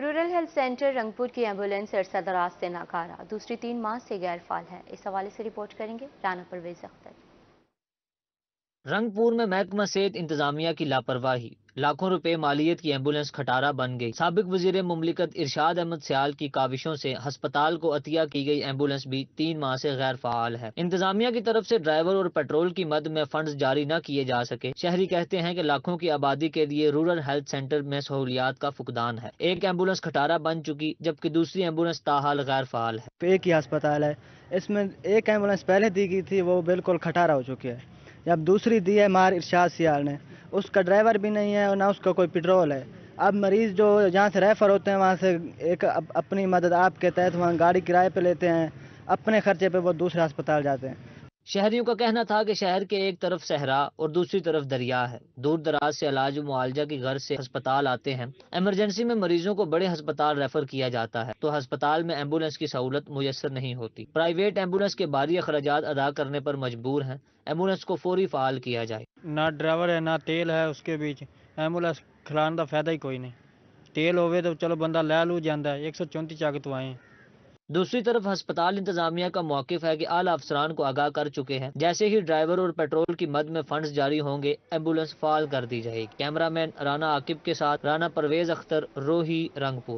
rural health centre Rangpur की ambulance अरसा दराज से नाकारा दूसरी तीन माह से गैर फाल है इस हवाले से रिपोर्ट करेंगे राना परवेज अख्तर रंगपुर में महकमा सेहत इंतजामिया की लापरवाही लाखों रुपए मालियत की एम्बुलेंस खटारा बन गई सबक वजीर ममलिकत इरशाद अहमद सयाल की काविशों से हस्पताल को अतिया की गई एम्बुलेंस भी तीन माह से गैर फहाल है इंतजामिया की तरफ से ड्राइवर और पेट्रोल की मद में फंड जारी न किए जा सके शहरी कहते हैं की लाखों की आबादी के लिए रूरल हेल्थ सेंटर में सहूलियात का फुकदान है एक एम्बुलेंस खटारा बन चुकी जबकि दूसरी एम्बुलेंस ताहाल गैर फहाल है तो एक ही अस्पताल है इसमें एक एम्बुलेंस पहले दी गई थी वो बिल्कुल खटारा हो चुकी है जब दूसरी दी है मार इरशाद सियाल ने उसका ड्राइवर भी नहीं है और ना उसका कोई पेट्रोल है अब मरीज़ जो जहाँ से रेफ़र होते हैं वहाँ से एक अपनी मदद आपके तहत वहाँ गाड़ी किराए पर लेते हैं अपने ख़र्चे पर वो दूसरे अस्पताल जाते हैं शहरियों का कहना था कि शहर के एक तरफ सहरा और दूसरी तरफ दरिया है दूर दराज से इलाज मुआवजा की घर से अस्पताल आते हैं इमरजेंसी में मरीजों को बड़े अस्पताल रेफर किया जाता है तो अस्पताल में एम्बुलेंस की सहूलत मुयसर नहीं होती प्राइवेट एम्बुलेंस के भारी अखराज अदा करने पर मजबूर हैं एम्बुलेंस को फौरी फाल किया जाए ना ड्राइवर है ना तेल है उसके बीच एम्बुलेंस खिलाने का फायदा ही कोई नहीं तेल होवे तो चलो बंदा लै लू जाता है एक सौ चौंती चाक तो आए दूसरी तरफ अस्पताल इंतजामिया का मौकफ है कि आला अफसरान को आगाह कर चुके हैं जैसे ही ड्राइवर और पेट्रोल की मद में फंड जारी होंगे एम्बुलेंस फाल कर दी जाएगी कैमरा मैन राना आकिब के साथ राना परवेज अख्तर रोही रंगपुर